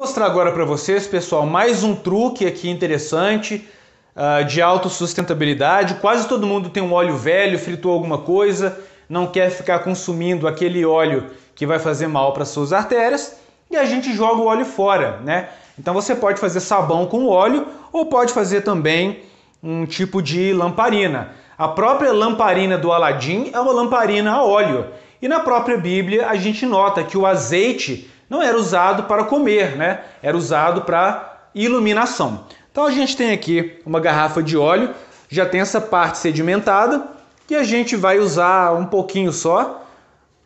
mostrar agora para vocês, pessoal, mais um truque aqui interessante uh, de autossustentabilidade. Quase todo mundo tem um óleo velho, fritou alguma coisa, não quer ficar consumindo aquele óleo que vai fazer mal para suas artérias e a gente joga o óleo fora, né? Então você pode fazer sabão com óleo ou pode fazer também um tipo de lamparina. A própria lamparina do Aladim é uma lamparina a óleo. E na própria Bíblia a gente nota que o azeite não era usado para comer, né? Era usado para iluminação. Então a gente tem aqui uma garrafa de óleo, já tem essa parte sedimentada que a gente vai usar um pouquinho só.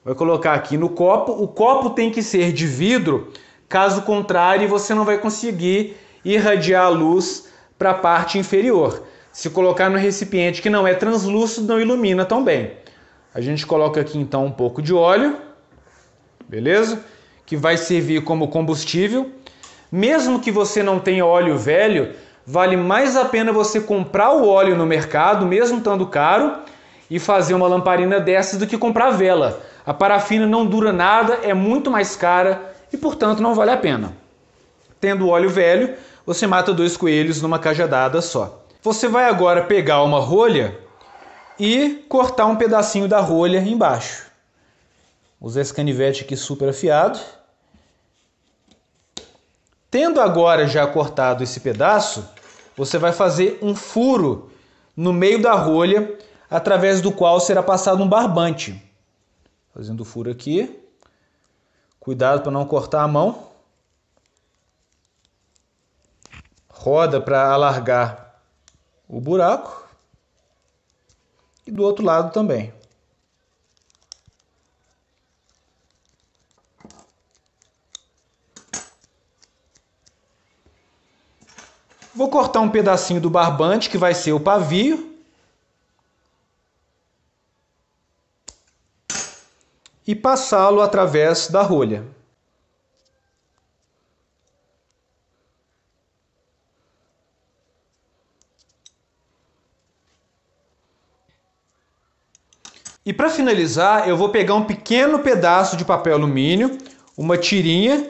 Vai colocar aqui no copo. O copo tem que ser de vidro, caso contrário, você não vai conseguir irradiar a luz para a parte inferior. Se colocar no recipiente que não é translúcido, não ilumina tão bem. A gente coloca aqui então um pouco de óleo, beleza? que vai servir como combustível. Mesmo que você não tenha óleo velho, vale mais a pena você comprar o óleo no mercado, mesmo estando caro, e fazer uma lamparina dessas do que comprar vela. A parafina não dura nada, é muito mais cara e, portanto, não vale a pena. Tendo óleo velho, você mata dois coelhos numa cajadada só. Você vai agora pegar uma rolha e cortar um pedacinho da rolha embaixo. Usar esse canivete aqui super afiado. Tendo agora já cortado esse pedaço, você vai fazer um furo no meio da rolha, através do qual será passado um barbante. Fazendo o furo aqui. Cuidado para não cortar a mão. Roda para alargar o buraco. E do outro lado também. Vou cortar um pedacinho do barbante, que vai ser o pavio. E passá-lo através da rolha. E para finalizar, eu vou pegar um pequeno pedaço de papel alumínio, uma tirinha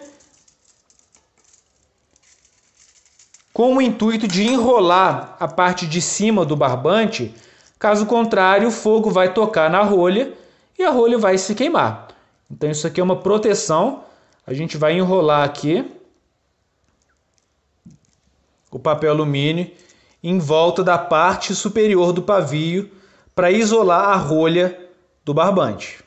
com o intuito de enrolar a parte de cima do barbante. Caso contrário, o fogo vai tocar na rolha e a rolha vai se queimar. Então isso aqui é uma proteção. A gente vai enrolar aqui o papel alumínio em volta da parte superior do pavio para isolar a rolha do barbante.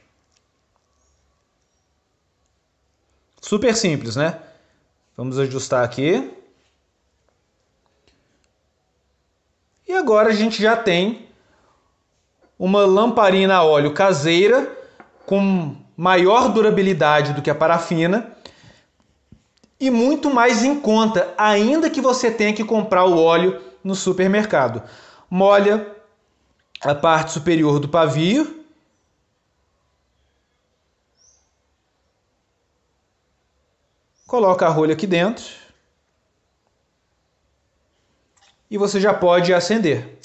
Super simples, né? Vamos ajustar aqui. agora a gente já tem uma lamparina a óleo caseira com maior durabilidade do que a parafina e muito mais em conta, ainda que você tenha que comprar o óleo no supermercado. Molha a parte superior do pavio. Coloca a rolha aqui dentro e você já pode acender.